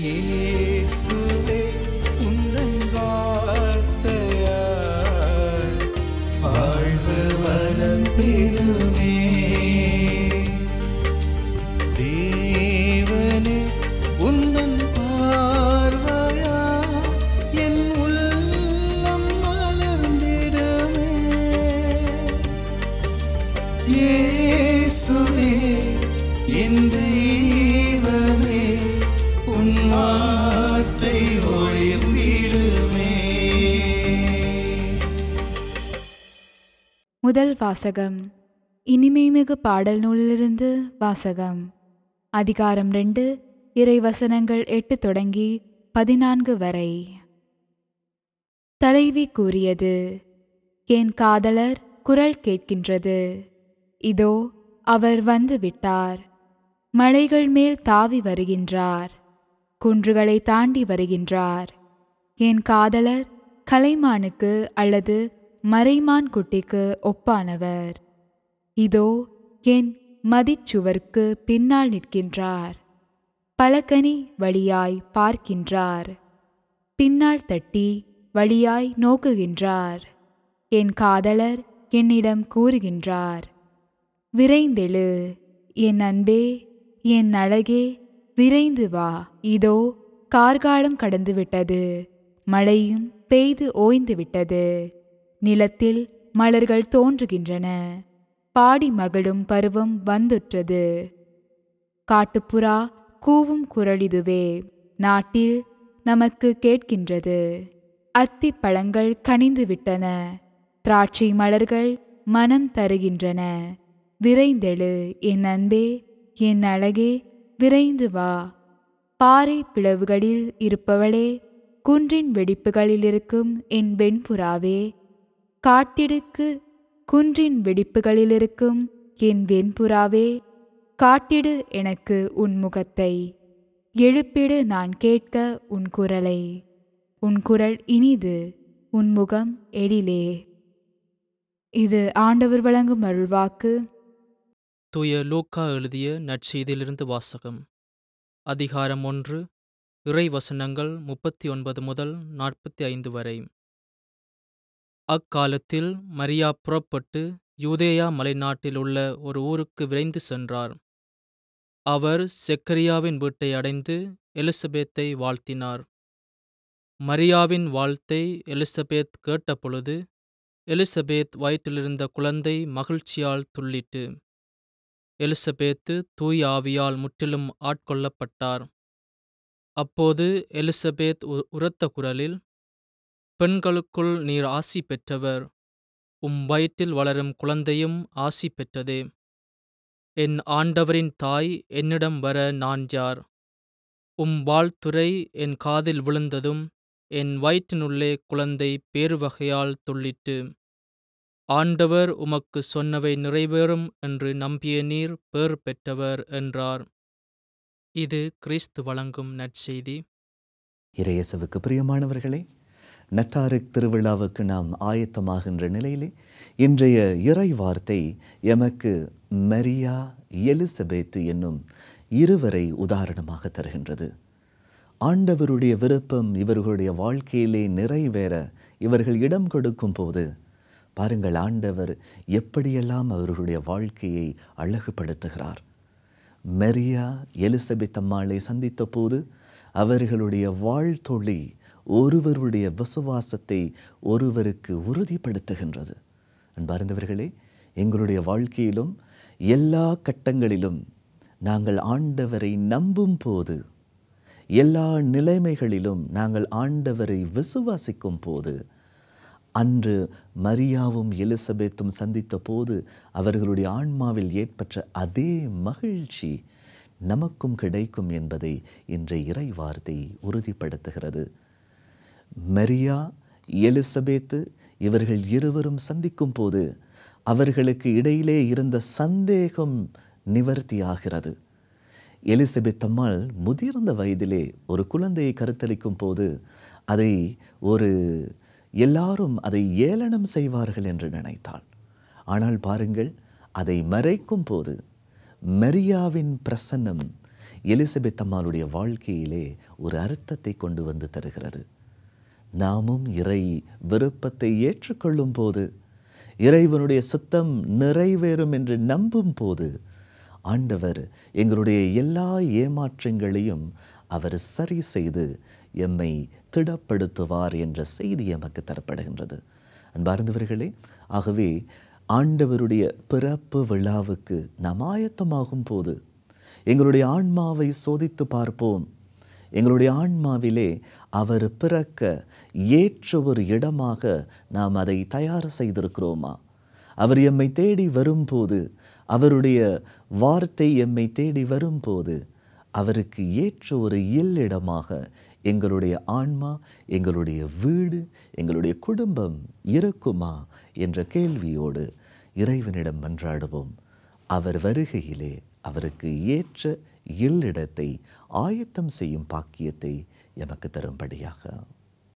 இயேசுவே உந்தன் வார்த்தையாய் வாழ்வு வளம் பெருமே தேவனே உந்தன் பார்வையா என் உள்ளம் மலர்ந்திடமே இயேசுவே என் தெய்வமே முதல் வாசகம் இனிமை மிகு பாடல் நூலிலிருந்து வாசகம் அதிகாரம் ரெண்டு இறைவசனங்கள் எட்டு தொடங்கி பதினான்கு வரை தலைவி கூறியது என் காதலர் குரல் கேட்கின்றது இதோ அவர் வந்து விட்டார் மலைகள் மேல் தாவி வருகின்றார் குன்றுகளை தாண்டி வருகின்றார் என் காதலர் கலைமானுக்கு அல்லது மறைமான் குட்டிக்கு ஒப்பானவர் இதோ என் மதிச்சுவர்க்கு பின்னால் நிற்கின்றார் பலகனி வழியாய் பார்க்கின்றார் பின்னால் தட்டி வழியாய் நோக்குகின்றார் என் காதலர் என்னிடம் கூறுகின்றார் விரைந்தெழு என் அன்பே என் அழகே விரைந்து வா இதோ கார்காலம் கடந்து விட்டது மழையும் பெய்து ஓய்ந்து விட்டது நிலத்தில் மலர்கள் தோன்றுகின்றன பாடி மகளும் பருவம் வந்துற்றது காட்டுப்புறா கூவும் குரளிதுவே நாட்டில் நமக்கு கேட்கின்றது அத்தி பழங்கள் கனிந்து விட்டன திராட்சை மலர்கள் மனம் தருகின்றன விரைந்தெழு என் அன்பே என் அழகே விரைந்து வா பாறை பிளவுகளில் இருப்பவளே குன்றின் வெடிப்புகளிலிருக்கும் என் வெண்புறாவே காட்டிடுக்கு குன்றின் வெடிப்புகளிலிருக்கும் என் வெண்புறாவே காட்டிடு எனக்கு உன் முகத்தை எழுப்பிடு நான் கேட்க உன் குரலை உன் குரல் இனிது உன் முகம் எழிலே இது ஆண்டவர் வழங்கும் அருள்வாக்கு தூய லூக்கா எழுதிய நற்செய்தியிலிருந்து வாசகம் அதிகாரம் ஒன்று இறை வசனங்கள் முப்பத்தி ஒன்பது முதல் நாற்பத்தி ஐந்து வரை அக்காலத்தில் மரியா புறப்பட்டு யூதேயா மலைநாட்டில் உள்ள ஒரு ஊருக்கு விரைந்து சென்றார் அவர் செக்கரியாவின் வீட்டை அடைந்து எலிசபெத்தை வாழ்த்தினார் மரியாவின் வாழ்த்தை எலிசபெத் கேட்டபொழுது எலிசபெத் வயிற்றிலிருந்த குழந்தை மகிழ்ச்சியால் துள்ளிட்டு எலிசபேத்து தூய் ஆவியால் முற்றிலும் ஆட்கொள்ளப்பட்டார் அப்போது எலிசபேத் உ- உரத்த குரலில் பெண்களுக்குள் நீர் ஆசி பெற்றவர் உம் வயிற்றில் வளரும் குழந்தையும் ஆசி பெற்றதே என் ஆண்டவரின் தாய் என்னிடம் வர நான் யார் உம் வாழ்த்துரை என் காதில் விழுந்ததும் என் வயிற்றினுள்ளே குழந்தை பேருவகையால் துள்ளிட்டு ஆண்டவர் உமக்கு சொன்னவை நிறைவேறும் என்று நம்பிய நீர் பேர் பெற்றவர் என்றார் இது கிறிஸ்து வழங்கும் நற்செய்தி இறையசவுக்கு பிரியமானவர்களே நத்தாரிக் திருவிழாவுக்கு நாம் ஆயத்தமாகின்ற நிலையிலே இன்றைய இறை வார்த்தை எமக்கு மரியா எலிசபெத் என்னும் இருவரை உதாரணமாக தருகின்றது ஆண்டவருடைய விருப்பம் இவர்களுடைய வாழ்க்கையிலே நிறைவேற இவர்கள் இடம் கொடுக்கும் போது பாருங்கள் ஆண்டவர் எப்படியெல்லாம் அவர்களுடைய வாழ்க்கையை அழகுபடுத்துகிறார் மெரியா எலிசபெத் அம்மாளை சந்தித்த போது அவர்களுடைய வாழ்த்தொழி ஒருவருடைய விசுவாசத்தை ஒருவருக்கு உறுதிப்படுத்துகின்றது அன்பார்ந்தவர்களே எங்களுடைய வாழ்க்கையிலும் எல்லா கட்டங்களிலும் நாங்கள் ஆண்டவரை நம்பும் போது எல்லா நிலைமைகளிலும் நாங்கள் ஆண்டவரை விசுவாசிக்கும் போது அன்று மரியாவும் எலிசபெத்தும் சந்தித்த போது அவர்களுடைய ஆன்மாவில் ஏற்பட்ட அதே மகிழ்ச்சி நமக்கும் கிடைக்கும் என்பதை இன்றைய இறை வார்த்தை உறுதிப்படுத்துகிறது மரியா எலிசபெத்து இவர்கள் இருவரும் சந்திக்கும் போது அவர்களுக்கு இடையிலே இருந்த சந்தேகம் நிவர்த்தியாகிறது எலிசபெத் அம்மாள் முதிர்ந்த வயதிலே ஒரு குழந்தையை கருத்தளிக்கும் போது அதை ஒரு எல்லாரும் அதை ஏளனம் செய்வார்கள் என்று நினைத்தாள் ஆனால் பாருங்கள் அதை மறைக்கும் போது மரியாவின் பிரசன்னம் எலிசபெத் அம்மாளுடைய வாழ்க்கையிலே ஒரு அர்த்தத்தை கொண்டு வந்து தருகிறது நாமும் இறை விருப்பத்தை ஏற்றுக்கொள்ளும் போது இறைவனுடைய சித்தம் நிறைவேறும் என்று நம்பும் போது ஆண்டவர் எங்களுடைய எல்லா ஏமாற்றங்களையும் அவர் சரி செய்து எம்மை திடப்படுத்துவார் என்ற செய்தி எமக்கு தரப்படுகின்றது அன்பார்ந்தவர்களே ஆகவே ஆண்டவருடைய பிறப்பு விழாவுக்கு நமாயத்தமாகும் ஆயத்தமாகும் போது எங்களுடைய ஆன்மாவை சோதித்து பார்ப்போம் எங்களுடைய ஆன்மாவிலே அவர் பிறக்க ஏற்ற ஒரு இடமாக நாம் அதை தயார் செய்திருக்கிறோமா அவர் எம்மை தேடி வரும்போது அவருடைய வார்த்தை எம்மை தேடி வரும்போது அவருக்கு ஏற்ற ஒரு இல்லிடமாக எங்களுடைய ஆன்மா எங்களுடைய வீடு எங்களுடைய குடும்பம் இருக்குமா என்ற கேள்வியோடு இறைவனிடம் மன்றாடுவோம் அவர் வருகையிலே அவருக்கு ஏற்ற இல்லிடத்தை ஆயத்தம் செய்யும் பாக்கியத்தை எமக்கு தரும்படியாக